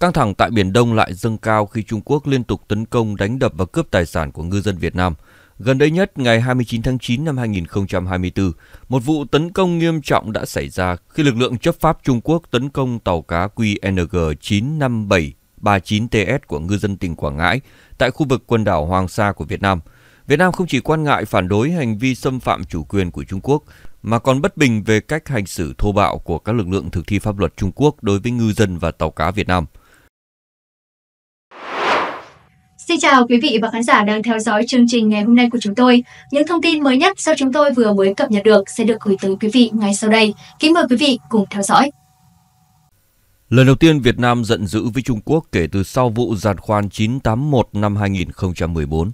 Căng thẳng tại Biển Đông lại dâng cao khi Trung Quốc liên tục tấn công, đánh đập và cướp tài sản của ngư dân Việt Nam. Gần đây nhất, ngày 29 tháng 9 năm 2024, một vụ tấn công nghiêm trọng đã xảy ra khi lực lượng chấp pháp Trung Quốc tấn công tàu cá QNG 95739TS của ngư dân tỉnh Quảng Ngãi tại khu vực quần đảo Hoàng Sa của Việt Nam. Việt Nam không chỉ quan ngại phản đối hành vi xâm phạm chủ quyền của Trung Quốc, mà còn bất bình về cách hành xử thô bạo của các lực lượng thực thi pháp luật Trung Quốc đối với ngư dân và tàu cá Việt Nam – Xin chào quý vị và khán giả đang theo dõi chương trình ngày hôm nay của chúng tôi. Những thông tin mới nhất do chúng tôi vừa mới cập nhật được sẽ được gửi tới quý vị ngay sau đây. Kính mời quý vị cùng theo dõi. Lần đầu tiên Việt Nam giận dữ với Trung Quốc kể từ sau vụ giàn khoan 981 năm 2014.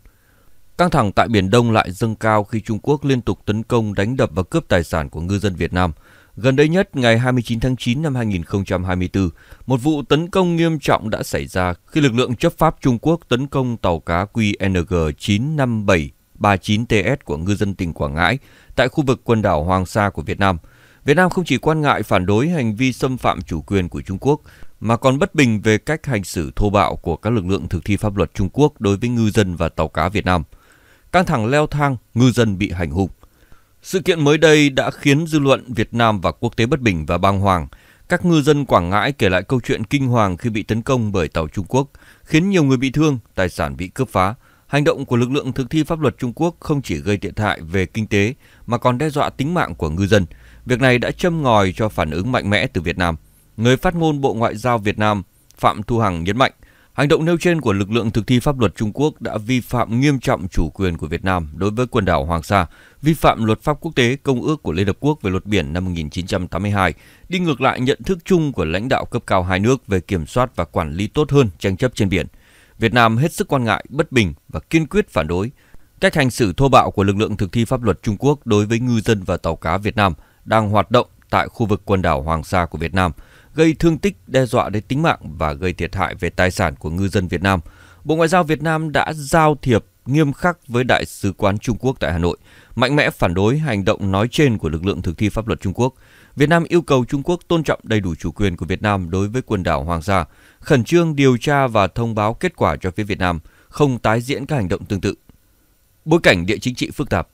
Căng thẳng tại Biển Đông lại dâng cao khi Trung Quốc liên tục tấn công, đánh đập và cướp tài sản của ngư dân Việt Nam – Gần đây nhất, ngày 29 tháng 9 năm 2024, một vụ tấn công nghiêm trọng đã xảy ra khi lực lượng chấp pháp Trung Quốc tấn công tàu cá QNG 95739 ts của ngư dân tỉnh Quảng Ngãi tại khu vực quần đảo Hoàng Sa của Việt Nam. Việt Nam không chỉ quan ngại phản đối hành vi xâm phạm chủ quyền của Trung Quốc, mà còn bất bình về cách hành xử thô bạo của các lực lượng thực thi pháp luật Trung Quốc đối với ngư dân và tàu cá Việt Nam. Căng thẳng leo thang, ngư dân bị hành hung. Sự kiện mới đây đã khiến dư luận Việt Nam và quốc tế bất bình và bàng hoàng. Các ngư dân Quảng Ngãi kể lại câu chuyện kinh hoàng khi bị tấn công bởi tàu Trung Quốc, khiến nhiều người bị thương, tài sản bị cướp phá. Hành động của lực lượng thực thi pháp luật Trung Quốc không chỉ gây thiệt hại về kinh tế mà còn đe dọa tính mạng của ngư dân. Việc này đã châm ngòi cho phản ứng mạnh mẽ từ Việt Nam. Người phát ngôn Bộ Ngoại giao Việt Nam Phạm Thu Hằng nhấn mạnh, Hành động nêu trên của lực lượng thực thi pháp luật Trung Quốc đã vi phạm nghiêm trọng chủ quyền của Việt Nam đối với quần đảo Hoàng Sa, vi phạm luật pháp quốc tế Công ước của Liên Hợp Quốc về luật biển năm 1982, đi ngược lại nhận thức chung của lãnh đạo cấp cao hai nước về kiểm soát và quản lý tốt hơn tranh chấp trên biển. Việt Nam hết sức quan ngại, bất bình và kiên quyết phản đối. Cách hành xử thô bạo của lực lượng thực thi pháp luật Trung Quốc đối với ngư dân và tàu cá Việt Nam đang hoạt động tại khu vực quần đảo Hoàng Sa của Việt Nam – gây thương tích, đe dọa đến tính mạng và gây thiệt hại về tài sản của ngư dân Việt Nam. Bộ Ngoại giao Việt Nam đã giao thiệp nghiêm khắc với Đại sứ quán Trung Quốc tại Hà Nội, mạnh mẽ phản đối hành động nói trên của lực lượng thực thi pháp luật Trung Quốc. Việt Nam yêu cầu Trung Quốc tôn trọng đầy đủ chủ quyền của Việt Nam đối với quần đảo Hoàng Sa, khẩn trương điều tra và thông báo kết quả cho phía Việt Nam, không tái diễn các hành động tương tự. Bối cảnh địa chính trị phức tạp,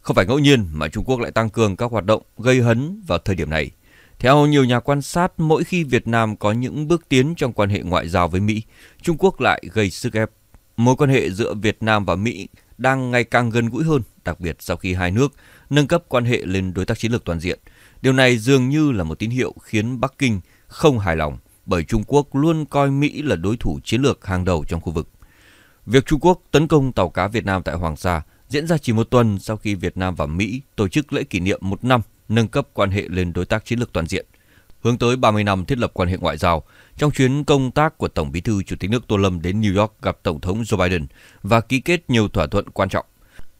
không phải ngẫu nhiên mà Trung Quốc lại tăng cường các hoạt động gây hấn vào thời điểm này. Theo nhiều nhà quan sát, mỗi khi Việt Nam có những bước tiến trong quan hệ ngoại giao với Mỹ, Trung Quốc lại gây sức ép. Mối quan hệ giữa Việt Nam và Mỹ đang ngày càng gần gũi hơn, đặc biệt sau khi hai nước nâng cấp quan hệ lên đối tác chiến lược toàn diện. Điều này dường như là một tín hiệu khiến Bắc Kinh không hài lòng bởi Trung Quốc luôn coi Mỹ là đối thủ chiến lược hàng đầu trong khu vực. Việc Trung Quốc tấn công tàu cá Việt Nam tại Hoàng Sa diễn ra chỉ một tuần sau khi Việt Nam và Mỹ tổ chức lễ kỷ niệm một năm nâng cấp quan hệ lên đối tác chiến lược toàn diện, hướng tới 30 năm thiết lập quan hệ ngoại giao. Trong chuyến công tác của Tổng Bí thư Chủ tịch nước Tô Lâm đến New York gặp Tổng thống Joe Biden và ký kết nhiều thỏa thuận quan trọng.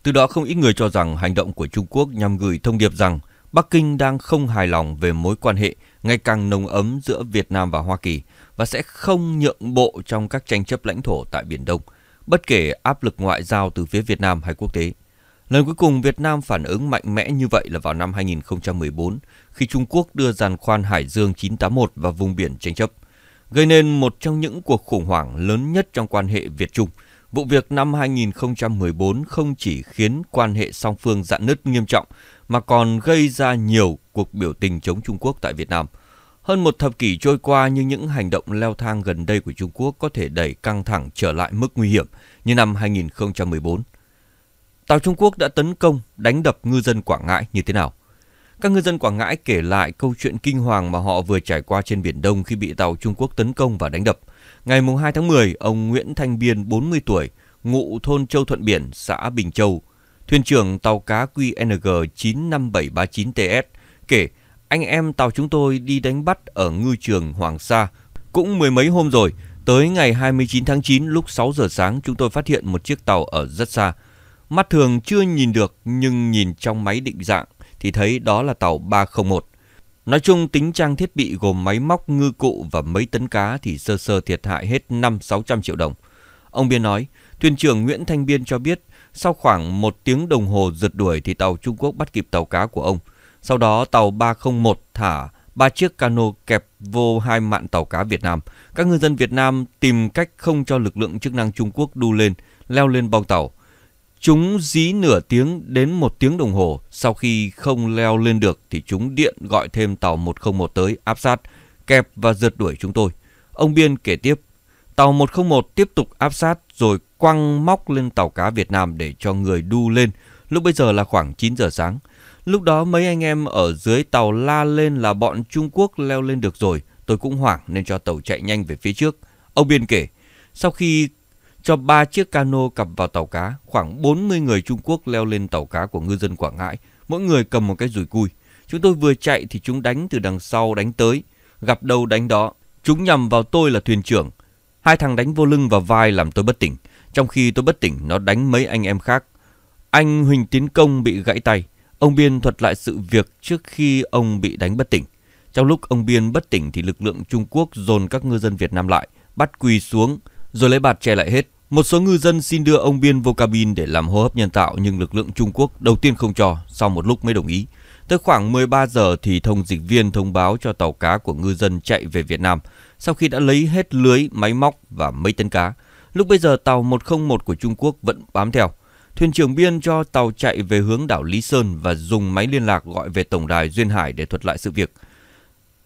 Từ đó không ít người cho rằng hành động của Trung Quốc nhằm gửi thông điệp rằng Bắc Kinh đang không hài lòng về mối quan hệ ngày càng nồng ấm giữa Việt Nam và Hoa Kỳ và sẽ không nhượng bộ trong các tranh chấp lãnh thổ tại Biển Đông, bất kể áp lực ngoại giao từ phía Việt Nam hay quốc tế. Lần cuối cùng Việt Nam phản ứng mạnh mẽ như vậy là vào năm 2014 khi Trung Quốc đưa giàn khoan Hải Dương 981 vào vùng biển tranh chấp, gây nên một trong những cuộc khủng hoảng lớn nhất trong quan hệ Việt-Trung. Vụ việc năm 2014 không chỉ khiến quan hệ song phương dạn nứt nghiêm trọng mà còn gây ra nhiều cuộc biểu tình chống Trung Quốc tại Việt Nam. Hơn một thập kỷ trôi qua nhưng những hành động leo thang gần đây của Trung Quốc có thể đẩy căng thẳng trở lại mức nguy hiểm như năm 2014 tàu Trung Quốc đã tấn công, đánh đập ngư dân Quảng Ngãi như thế nào? Các ngư dân Quảng Ngãi kể lại câu chuyện kinh hoàng mà họ vừa trải qua trên Biển Đông khi bị tàu Trung Quốc tấn công và đánh đập. Ngày 2 tháng 10, ông Nguyễn Thanh Biên, 40 tuổi, ngụ thôn Châu Thuận Biển, xã Bình Châu, thuyền trưởng tàu cá QNG 95739TS kể anh em tàu chúng tôi đi đánh bắt ở ngư trường Hoàng Sa cũng mười mấy hôm rồi. Tới ngày 29 tháng 9 lúc 6 giờ sáng chúng tôi phát hiện một chiếc tàu ở rất xa. Mắt thường chưa nhìn được nhưng nhìn trong máy định dạng thì thấy đó là tàu 301. Nói chung tính trang thiết bị gồm máy móc, ngư cụ và mấy tấn cá thì sơ sơ thiệt hại hết 5-600 triệu đồng. Ông Biên nói, thuyền trưởng Nguyễn Thanh Biên cho biết sau khoảng một tiếng đồng hồ rượt đuổi thì tàu Trung Quốc bắt kịp tàu cá của ông. Sau đó tàu 301 thả ba chiếc cano kẹp vô hai mạn tàu cá Việt Nam. Các ngư dân Việt Nam tìm cách không cho lực lượng chức năng Trung Quốc đu lên, leo lên bong tàu. Chúng dí nửa tiếng đến một tiếng đồng hồ, sau khi không leo lên được thì chúng điện gọi thêm tàu 101 tới áp sát, kẹp và rượt đuổi chúng tôi. Ông Biên kể tiếp, tàu 101 tiếp tục áp sát rồi quăng móc lên tàu cá Việt Nam để cho người đu lên. Lúc bây giờ là khoảng 9 giờ sáng. Lúc đó mấy anh em ở dưới tàu la lên là bọn Trung Quốc leo lên được rồi. Tôi cũng hoảng nên cho tàu chạy nhanh về phía trước. Ông Biên kể, sau khi cho ba chiếc cano cặp vào tàu cá. Khoảng 40 người Trung Quốc leo lên tàu cá của ngư dân Quảng Ngãi, mỗi người cầm một cái rùi cui. Chúng tôi vừa chạy thì chúng đánh từ đằng sau đánh tới, gặp đâu đánh đó. Chúng nhằm vào tôi là thuyền trưởng. Hai thằng đánh vô lưng và vai làm tôi bất tỉnh. Trong khi tôi bất tỉnh, nó đánh mấy anh em khác. Anh Huỳnh Tiến Công bị gãy tay. Ông Biên thuật lại sự việc trước khi ông bị đánh bất tỉnh. Trong lúc ông Biên bất tỉnh thì lực lượng Trung Quốc dồn các ngư dân Việt Nam lại, bắt quỳ xuống, rồi lấy bạt che lại hết. Một số ngư dân xin đưa ông Biên vô cabin để làm hô hấp nhân tạo nhưng lực lượng Trung Quốc đầu tiên không cho, sau một lúc mới đồng ý. Tới khoảng 13 giờ thì thông dịch viên thông báo cho tàu cá của ngư dân chạy về Việt Nam sau khi đã lấy hết lưới, máy móc và mấy tấn cá. Lúc bây giờ tàu 101 của Trung Quốc vẫn bám theo. Thuyền trưởng Biên cho tàu chạy về hướng đảo Lý Sơn và dùng máy liên lạc gọi về tổng đài Duyên Hải để thuật lại sự việc.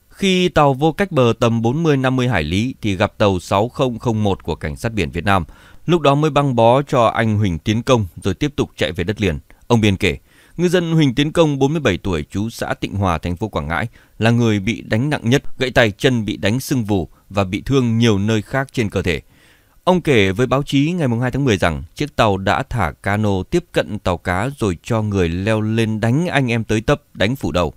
Khi tàu vô cách bờ tầm 40-50 hải lý thì gặp tàu 6001 của Cảnh sát biển Việt Nam Lúc đó mới băng bó cho anh Huỳnh Tiến Công rồi tiếp tục chạy về đất liền. Ông Biên kể, ngư dân Huỳnh Tiến Công 47 tuổi chú xã Tịnh Hòa, thành phố Quảng Ngãi là người bị đánh nặng nhất, gãy tay chân bị đánh sưng vù và bị thương nhiều nơi khác trên cơ thể. Ông kể với báo chí ngày 2 tháng 10 rằng chiếc tàu đã thả cano tiếp cận tàu cá rồi cho người leo lên đánh anh em tới tấp, đánh phủ đầu.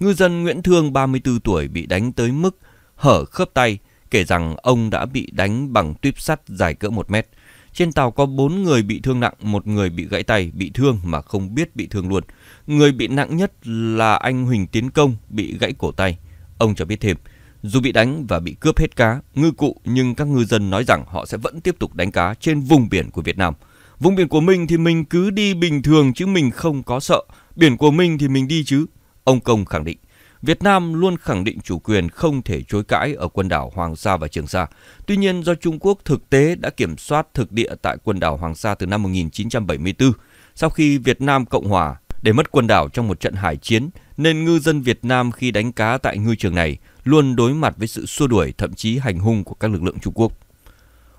Ngư dân Nguyễn Thương 34 tuổi bị đánh tới mức hở khớp tay, kể rằng ông đã bị đánh bằng tuyếp sắt dài cỡ 1 mét. Trên tàu có 4 người bị thương nặng, một người bị gãy tay, bị thương mà không biết bị thương luôn. Người bị nặng nhất là anh Huỳnh Tiến Công, bị gãy cổ tay. Ông cho biết thêm, dù bị đánh và bị cướp hết cá, ngư cụ nhưng các ngư dân nói rằng họ sẽ vẫn tiếp tục đánh cá trên vùng biển của Việt Nam. Vùng biển của mình thì mình cứ đi bình thường chứ mình không có sợ. Biển của mình thì mình đi chứ. Ông Công khẳng định. Việt Nam luôn khẳng định chủ quyền không thể chối cãi ở quần đảo Hoàng Sa và Trường Sa. Tuy nhiên, do Trung Quốc thực tế đã kiểm soát thực địa tại quần đảo Hoàng Sa từ năm 1974, sau khi Việt Nam Cộng Hòa để mất quần đảo trong một trận hải chiến, nên ngư dân Việt Nam khi đánh cá tại ngư trường này luôn đối mặt với sự xua đuổi thậm chí hành hung của các lực lượng Trung Quốc.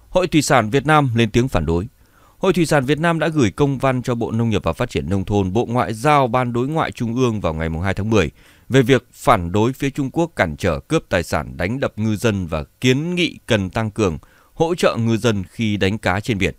Hội Thủy sản Việt Nam lên tiếng phản đối. Hội Thủy sản Việt Nam đã gửi công văn cho Bộ Nông nghiệp và Phát triển Nông thôn, Bộ Ngoại giao, Ban Đối ngoại Trung ương vào ngày 2 tháng 10 về việc phản đối phía Trung Quốc cản trở cướp tài sản đánh đập ngư dân và kiến nghị cần tăng cường hỗ trợ ngư dân khi đánh cá trên biển.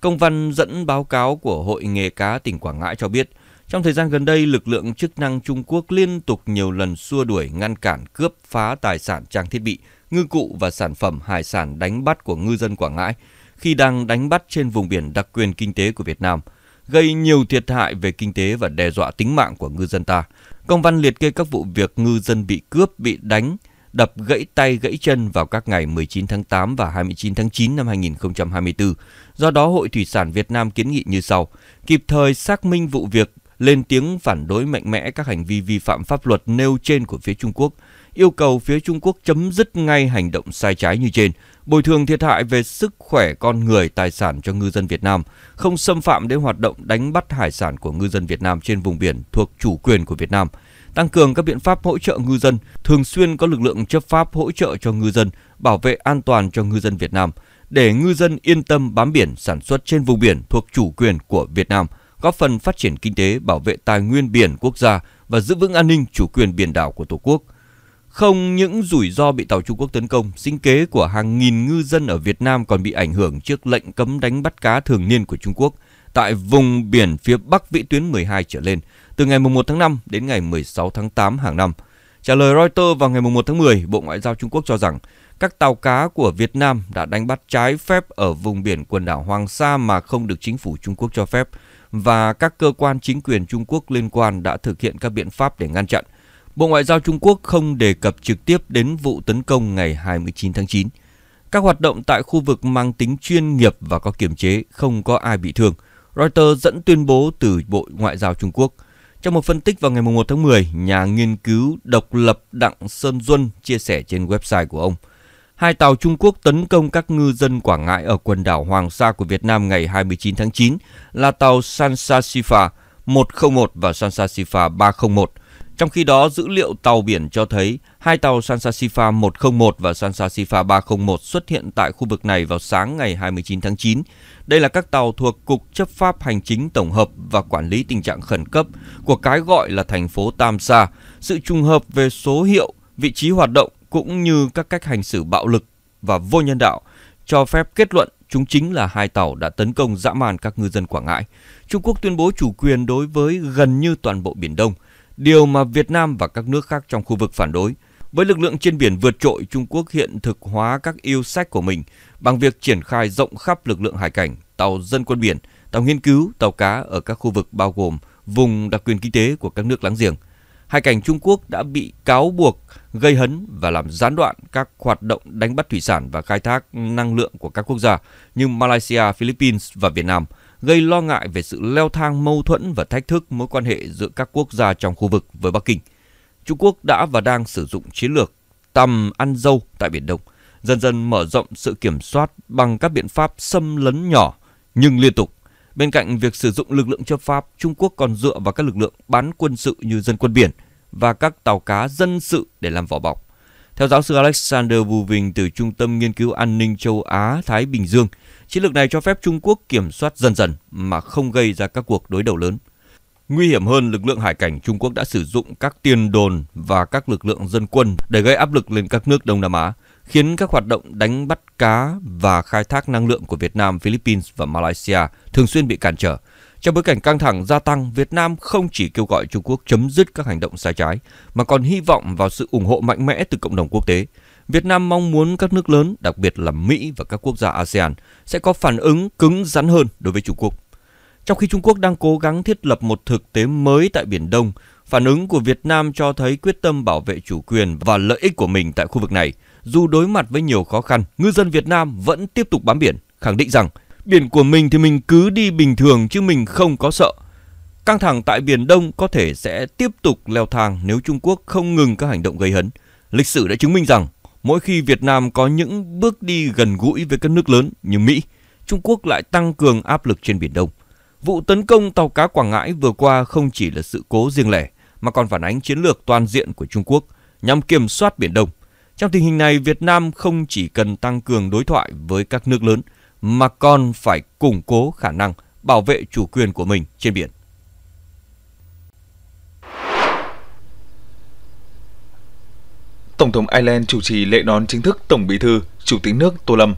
Công văn dẫn báo cáo của Hội nghề cá tỉnh Quảng Ngãi cho biết, trong thời gian gần đây, lực lượng chức năng Trung Quốc liên tục nhiều lần xua đuổi ngăn cản cướp phá tài sản trang thiết bị, ngư cụ và sản phẩm hải sản đánh bắt của ngư dân Quảng Ngãi khi đang đánh bắt trên vùng biển đặc quyền kinh tế của Việt Nam, gây nhiều thiệt hại về kinh tế và đe dọa tính mạng của ngư dân ta. Công văn liệt kê các vụ việc ngư dân bị cướp, bị đánh, đập gãy tay gãy chân vào các ngày 19 tháng 8 và 29 tháng 9 năm 2024. Do đó, Hội Thủy sản Việt Nam kiến nghị như sau, kịp thời xác minh vụ việc, lên tiếng phản đối mạnh mẽ các hành vi vi phạm pháp luật nêu trên của phía Trung Quốc, yêu cầu phía Trung Quốc chấm dứt ngay hành động sai trái như trên, bồi thường thiệt hại về sức khỏe con người, tài sản cho ngư dân Việt Nam, không xâm phạm đến hoạt động đánh bắt hải sản của ngư dân Việt Nam trên vùng biển thuộc chủ quyền của Việt Nam, tăng cường các biện pháp hỗ trợ ngư dân, thường xuyên có lực lượng chấp pháp hỗ trợ cho ngư dân, bảo vệ an toàn cho ngư dân Việt Nam, để ngư dân yên tâm bám biển sản xuất trên vùng biển thuộc chủ quyền của Việt Nam, góp phần phát triển kinh tế, bảo vệ tài nguyên biển quốc gia và giữ vững an ninh chủ quyền biển đảo của Tổ quốc – không những rủi ro bị tàu Trung Quốc tấn công, sinh kế của hàng nghìn ngư dân ở Việt Nam còn bị ảnh hưởng trước lệnh cấm đánh bắt cá thường niên của Trung Quốc tại vùng biển phía bắc vĩ tuyến 12 trở lên từ ngày 1 tháng 5 đến ngày 16 tháng 8 hàng năm. Trả lời Reuters vào ngày 1 tháng 10, Bộ Ngoại giao Trung Quốc cho rằng các tàu cá của Việt Nam đã đánh bắt trái phép ở vùng biển quần đảo Hoàng Sa mà không được chính phủ Trung Quốc cho phép và các cơ quan chính quyền Trung Quốc liên quan đã thực hiện các biện pháp để ngăn chặn. Bộ Ngoại giao Trung Quốc không đề cập trực tiếp đến vụ tấn công ngày 29 tháng 9. Các hoạt động tại khu vực mang tính chuyên nghiệp và có kiểm chế, không có ai bị thương. Reuters dẫn tuyên bố từ Bộ Ngoại giao Trung Quốc. Trong một phân tích vào ngày 1 tháng 10, nhà nghiên cứu độc lập Đặng Sơn Duân chia sẻ trên website của ông. Hai tàu Trung Quốc tấn công các ngư dân Quảng Ngãi ở quần đảo Hoàng Sa của Việt Nam ngày 29 tháng 9 là tàu Sansa Sifa 101 và Sansa Sifa 301. Trong khi đó, dữ liệu tàu biển cho thấy hai tàu Sansasifa 101 và Sansasifa 301 xuất hiện tại khu vực này vào sáng ngày 29 tháng 9. Đây là các tàu thuộc Cục Chấp pháp Hành chính Tổng hợp và Quản lý Tình trạng Khẩn cấp của cái gọi là thành phố Tam Sa. Sự trùng hợp về số hiệu, vị trí hoạt động cũng như các cách hành xử bạo lực và vô nhân đạo cho phép kết luận chúng chính là hai tàu đã tấn công dã man các ngư dân Quảng Ngãi. Trung Quốc tuyên bố chủ quyền đối với gần như toàn bộ Biển Đông – điều mà Việt Nam và các nước khác trong khu vực phản đối. Với lực lượng trên biển vượt trội, Trung Quốc hiện thực hóa các yêu sách của mình bằng việc triển khai rộng khắp lực lượng hải cảnh, tàu dân quân biển, tàu nghiên cứu, tàu cá ở các khu vực bao gồm vùng đặc quyền kinh tế của các nước láng giềng. Hải cảnh Trung Quốc đã bị cáo buộc gây hấn và làm gián đoạn các hoạt động đánh bắt thủy sản và khai thác năng lượng của các quốc gia như Malaysia, Philippines và Việt Nam – gây lo ngại về sự leo thang mâu thuẫn và thách thức mối quan hệ giữa các quốc gia trong khu vực với Bắc Kinh. Trung Quốc đã và đang sử dụng chiến lược tầm ăn dâu tại Biển Đông, dần dần mở rộng sự kiểm soát bằng các biện pháp xâm lấn nhỏ nhưng liên tục. Bên cạnh việc sử dụng lực lượng chấp pháp, Trung Quốc còn dựa vào các lực lượng bán quân sự như dân quân biển và các tàu cá dân sự để làm vỏ bọc. Theo giáo sư Alexander Buving từ Trung tâm Nghiên cứu An ninh Châu Á-Thái Bình Dương – Chiến lược này cho phép Trung Quốc kiểm soát dần dần mà không gây ra các cuộc đối đầu lớn. Nguy hiểm hơn, lực lượng hải cảnh Trung Quốc đã sử dụng các tiền đồn và các lực lượng dân quân để gây áp lực lên các nước Đông Nam Á, khiến các hoạt động đánh bắt cá và khai thác năng lượng của Việt Nam, Philippines và Malaysia thường xuyên bị cản trở. Trong bối cảnh căng thẳng gia tăng, Việt Nam không chỉ kêu gọi Trung Quốc chấm dứt các hành động sai trái, mà còn hy vọng vào sự ủng hộ mạnh mẽ từ cộng đồng quốc tế – Việt Nam mong muốn các nước lớn, đặc biệt là Mỹ và các quốc gia ASEAN, sẽ có phản ứng cứng rắn hơn đối với Trung Quốc. Trong khi Trung Quốc đang cố gắng thiết lập một thực tế mới tại Biển Đông, phản ứng của Việt Nam cho thấy quyết tâm bảo vệ chủ quyền và lợi ích của mình tại khu vực này. Dù đối mặt với nhiều khó khăn, ngư dân Việt Nam vẫn tiếp tục bám biển, khẳng định rằng biển của mình thì mình cứ đi bình thường chứ mình không có sợ. Căng thẳng tại Biển Đông có thể sẽ tiếp tục leo thang nếu Trung Quốc không ngừng các hành động gây hấn. Lịch sử đã chứng minh rằng Mỗi khi Việt Nam có những bước đi gần gũi với các nước lớn như Mỹ, Trung Quốc lại tăng cường áp lực trên Biển Đông. Vụ tấn công tàu cá Quảng Ngãi vừa qua không chỉ là sự cố riêng lẻ, mà còn phản ánh chiến lược toàn diện của Trung Quốc nhằm kiểm soát Biển Đông. Trong tình hình này, Việt Nam không chỉ cần tăng cường đối thoại với các nước lớn, mà còn phải củng cố khả năng bảo vệ chủ quyền của mình trên biển. Tổng thống Ireland chủ trì lễ đón chính thức Tổng Bí thư, Chủ tịch nước Tô Lâm.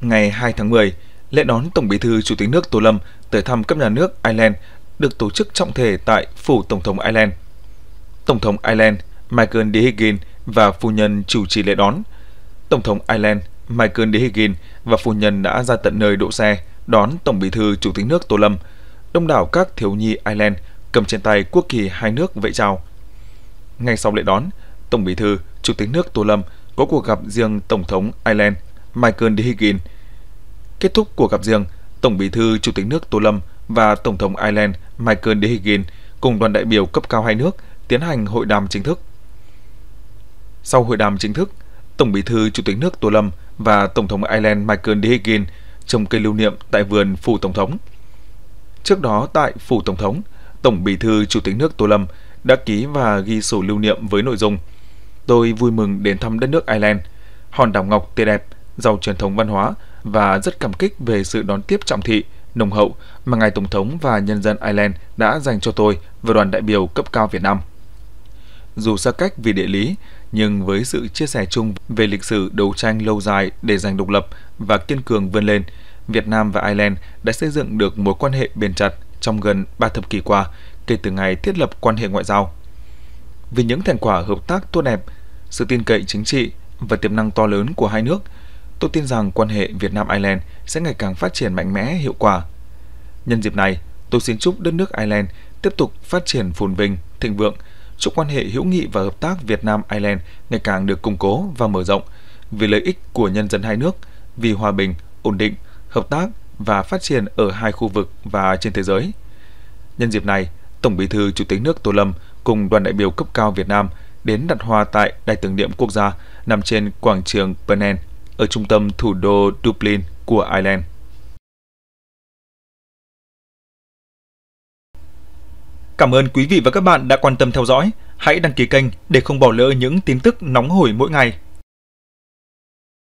Ngày 2 tháng 10, lễ đón Tổng Bí thư Chủ tịch nước Tô Lâm tới thăm cấp nhà nước Ireland được tổ chức trọng thể tại phủ Tổng thống Ireland. Tổng thống Ireland Michael D. Higgins và phu nhân chủ trì lễ đón. Tổng thống Ireland Michael D. Higgins và phu nhân đã ra tận nơi đỗ xe đón Tổng Bí thư Chủ tịch nước Tô Lâm. Đông đảo các thiếu nhi Ireland cầm trên tay quốc kỳ hai nước vẫy chào. Ngay sau lễ đón, Tổng Bí thư, Chủ tịch nước Tô Lâm có cuộc gặp riêng Tổng thống Ireland Michael D. Higgins. Kết thúc cuộc gặp riêng, Tổng Bí thư Chủ tịch nước Tô Lâm và Tổng thống Ireland Michael D. Higgins cùng đoàn đại biểu cấp cao hai nước tiến hành hội đàm chính thức. Sau hội đàm chính thức, Tổng Bí thư Chủ tịch nước Tô Lâm và Tổng thống Ireland Michael D. Higgins trồng cây lưu niệm tại vườn phủ Tổng thống. Trước đó tại phủ Tổng thống, Tổng Bí thư Chủ tịch nước Tô Lâm đã ký và ghi sổ lưu niệm với nội dung – tôi vui mừng đến thăm đất nước Ireland, hòn đảo ngọc tươi đẹp, giàu truyền thống văn hóa và rất cảm kích về sự đón tiếp trọng thị, nồng hậu mà Ngài Tổng thống và nhân dân Ireland đã dành cho tôi và đoàn đại biểu cấp cao Việt Nam. Dù xa cách vì địa lý, nhưng với sự chia sẻ chung về lịch sử đấu tranh lâu dài để giành độc lập và kiên cường vươn lên, Việt Nam và Ireland đã xây dựng được mối quan hệ bền chặt trong gần 3 thập kỷ qua kể từ ngày thiết lập quan hệ ngoại giao. Vì những thành quả hợp tác tốt đẹp sự tin cậy chính trị và tiềm năng to lớn của hai nước, tôi tin rằng quan hệ Việt Nam Ireland sẽ ngày càng phát triển mạnh mẽ, hiệu quả. Nhân dịp này, tôi xin chúc đất nước Ireland tiếp tục phát triển phồn vinh, thịnh vượng, chúc quan hệ hữu nghị và hợp tác Việt Nam Ireland ngày càng được củng cố và mở rộng vì lợi ích của nhân dân hai nước, vì hòa bình, ổn định, hợp tác và phát triển ở hai khu vực và trên thế giới. Nhân dịp này, Tổng Bí thư Chủ tịch nước Tô Lâm cùng đoàn đại biểu cấp cao Việt Nam – đến đặt hoa tại Đài tưởng niệm quốc gia nằm trên quảng trường Bernard ở trung tâm thủ đô Dublin của Ireland. Cảm ơn quý vị và các bạn đã quan tâm theo dõi. Hãy đăng ký kênh để không bỏ lỡ những tin tức nóng hổi mỗi ngày